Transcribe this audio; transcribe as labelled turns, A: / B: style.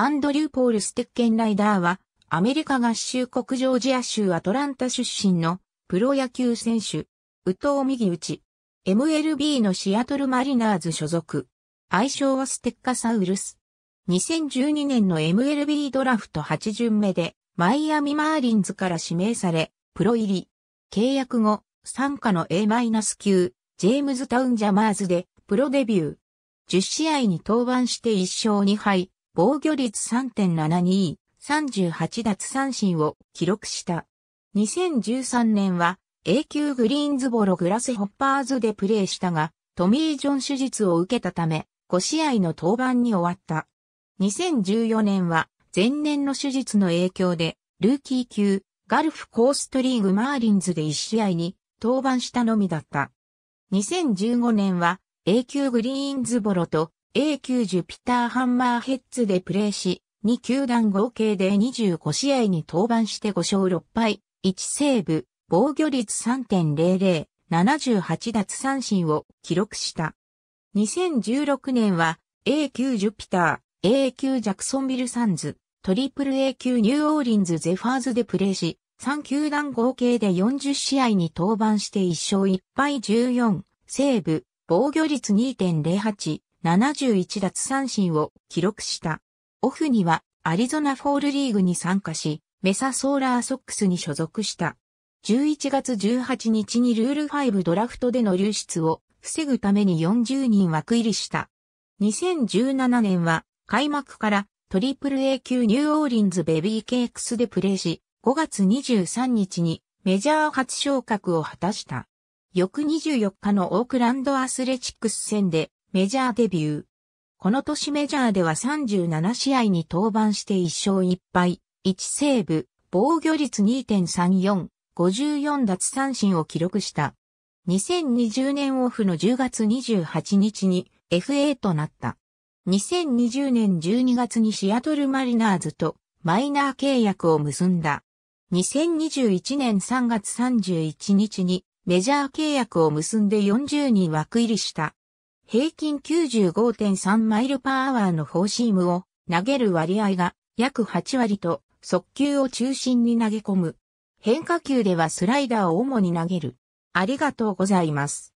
A: アンドリュー・ポール・ステッケンライダーは、アメリカ合衆国ジョージア州アトランタ出身のプロ野球選手、ウトウ右打ち、MLB のシアトルマリナーズ所属、愛称はステッカサウルス。2012年の MLB ドラフト8巡目で、マイアミマーリンズから指名され、プロ入り。契約後、参加の A- 級、ジェームズタウンジャマーズで、プロデビュー。10試合に登板して1勝2敗、防御率3.72、38奪三振を記録した。2013年は A 級グリーンズボログラスホッパーズでプレーしたが、トミー・ジョン手術を受けたため、5試合の登板に終わった。2014年は前年の手術の影響で、ルーキー級、ガルフコーストリーグマーリンズで1試合に登板したのみだった。2015年は永久グリーンズボロと A9 ジュピターハンマーヘッズでプレーし、2球団合計で25試合に登板して5勝6敗、1セーブ、防御率3.00、78奪三振を記録した。2016年は A 級ジュピター、A 級ジャクソンビルサンズ、トリプル A 級ニューオーリンズゼファーズでプレーし、3球団合計で40試合に登板して1勝1敗14、セーブ、防御率2.08、71奪三振を記録した。オフにはアリゾナフォールリーグに参加し、メサソーラーソックスに所属した。11月18日にルール5ドラフトでの流出を防ぐために40人枠入りした。2017年は開幕からトリプル A 級ニューオーリンズベビーケークスでプレーし、5月23日にメジャー初昇格を果たした。翌24日のオークランドアスレチックス戦でメジャーデビュー。この年メジャーでは37試合に登板して1勝1敗、1セーブ、防御率2.34、54奪三振を記録した。2020年オフの10月28日に FA となった。2020年12月にシアトルマリナーズとマイナー契約を結んだ。2021年3月31日にメジャー契約を結んで40人枠入りした。平均95.3マイルパーアワーのフォーシームを投げる割合が約8割と速球を中心に投げ込む。変化球ではスライダーを主に投げる。ありがとうございます。